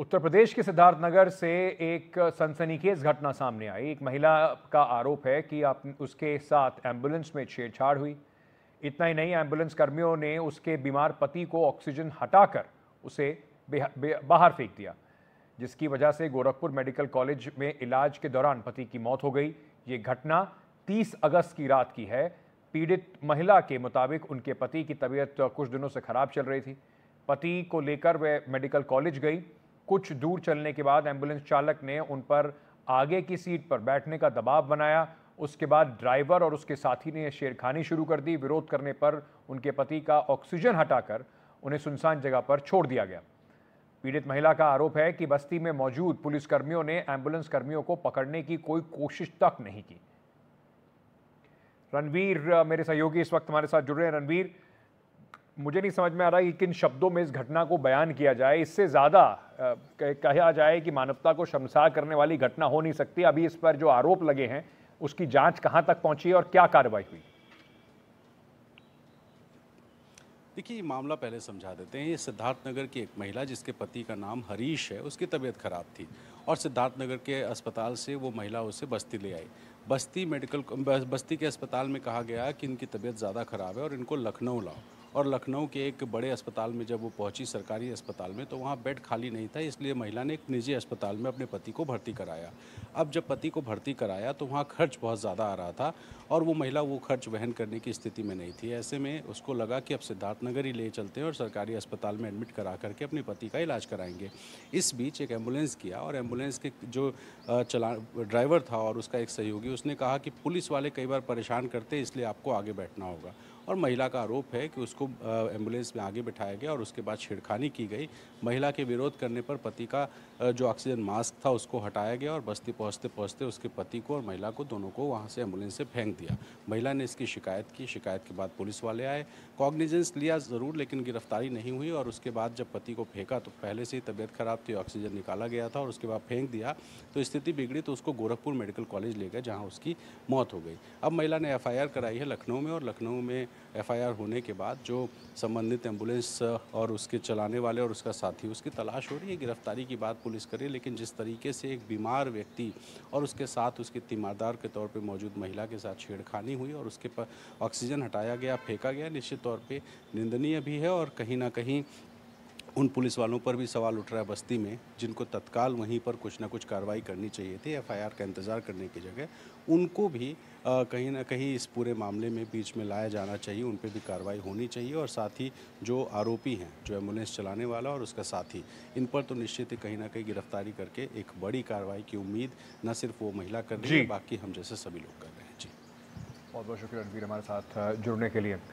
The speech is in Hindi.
उत्तर प्रदेश के सिद्धार्थनगर से एक सनसनीखेज घटना सामने आई एक महिला का आरोप है कि आप उसके साथ एम्बुलेंस में छेड़छाड़ हुई इतना ही नहीं एम्बुलेंस कर्मियों ने उसके बीमार पति को ऑक्सीजन हटाकर उसे बाहर फेंक दिया जिसकी वजह से गोरखपुर मेडिकल कॉलेज में इलाज के दौरान पति की मौत हो गई ये घटना 30 अगस्त की रात की है पीड़ित महिला के मुताबिक उनके पति की तबीयत कुछ दिनों से खराब चल रही थी पति को लेकर वह मेडिकल कॉलेज गई कुछ दूर चलने के बाद एम्बुलेंस चालक ने उन पर आगे की सीट पर बैठने का दबाव बनाया उसके बाद ड्राइवर और उसके साथी ने शेरखानी शुरू कर दी विरोध करने पर उनके पति का ऑक्सीजन हटाकर उन्हें सुनसान जगह पर छोड़ दिया गया पीड़ित महिला का आरोप है कि बस्ती में मौजूद पुलिसकर्मियों ने एम्बुलेंस कर्मियों को पकड़ने की कोई कोशिश तक नहीं की रणवीर मेरे सहयोगी इस वक्त हमारे साथ जुड़ रहे हैं रणवीर मुझे नहीं समझ में आ रहा कि किन शब्दों में इस घटना को बयान किया जाए इससे ज़्यादा कहा जाए कि मानवता को शमसार करने वाली घटना हो नहीं सकती अभी इस पर जो आरोप लगे हैं उसकी जांच कहां तक पहुंची और क्या कार्रवाई हुई देखिए मामला पहले समझा देते हैं ये सिद्धार्थनगर की एक महिला जिसके पति का नाम हरीश है उसकी तबीयत खराब थी और सिद्धार्थनगर के अस्पताल से वो महिला उसे बस्ती ले आई बस्ती मेडिकल बस्ती के अस्पताल में कहा गया कि इनकी तबीयत ज़्यादा खराब है और इनको लखनऊ लाओ और लखनऊ के एक बड़े अस्पताल में जब वो पहुंची सरकारी अस्पताल में तो वहाँ बेड खाली नहीं था इसलिए महिला ने एक निजी अस्पताल में अपने पति को भर्ती कराया अब जब पति को भर्ती कराया तो वहाँ खर्च बहुत ज़्यादा आ रहा था और वो महिला वो खर्च वहन करने की स्थिति में नहीं थी ऐसे में उसको लगा कि अब सिद्धार्थनगर ही ले चलते हैं और सरकारी अस्पताल में एडमिट करा करके अपने पति का इलाज कराएंगे इस बीच एक एम्बुलेंस किया और एम्बुलेंस के जो चला ड्राइवर था और उसका एक सहयोगी उसने कहा कि पुलिस वाले कई बार परेशान करते इसलिए आपको आगे बैठना होगा और महिला का आरोप है कि उसको एम्बुलेंस में आगे बिठाया गया और उसके बाद छेड़खानी की गई महिला के विरोध करने पर पति का जो ऑक्सीजन मास्क था उसको हटाया गया और बस्ती पहुँचते पहुँचते उसके पति को और महिला को दोनों को वहाँ से एम्बुलेंस से फेंक दिया महिला ने इसकी शिकायत की शिकायत के बाद पुलिस वाले आए कॉग्निजेंस लिया ज़रूर लेकिन गिरफ्तारी नहीं हुई और उसके बाद जब पति को फेंका तो पहले से ही तबीयत ख़राब थी ऑक्सीजन निकाला गया था और उसके बाद फेंक दिया तो स्थिति बिगड़ी तो उसको गोरखपुर मेडिकल कॉलेज ले गए जहाँ उसकी मौत हो गई अब महिला ने एफ कराई है लखनऊ में और लखनऊ में एफआईआर होने के बाद जो संबंधित एम्बुलेंस और उसके चलाने वाले और उसका साथी उसकी तलाश हो रही है गिरफ्तारी की बात पुलिस करे लेकिन जिस तरीके से एक बीमार व्यक्ति और उसके साथ उसके तीमारदार के तौर पर मौजूद महिला के साथ छेड़खानी हुई और उसके पर ऑक्सीजन हटाया गया फेंका गया निश्चित तौर पर निंदनीय भी है और कहीं ना कहीं उन पुलिस वालों पर भी सवाल उठ रहा है बस्ती में जिनको तत्काल वहीं पर कुछ ना कुछ कार्रवाई करनी चाहिए थी एफआईआर का इंतज़ार करने की जगह उनको भी आ, कहीं ना कहीं इस पूरे मामले में बीच में लाया जाना चाहिए उन पर भी कार्रवाई होनी चाहिए और साथ ही जो आरोपी हैं जो एम्बुलेंस चलाने वाला और उसका साथी इन पर तो निश्चित ही कहीं ना कहीं गिरफ्तारी करके एक बड़ी कार्रवाई की उम्मीद न सिर्फ वो महिला कर रही है बाकी हम जैसे सभी लोग कर रहे हैं जी बहुत बहुत शुक्रिया रणवीर हमारे साथ जुड़ने के लिए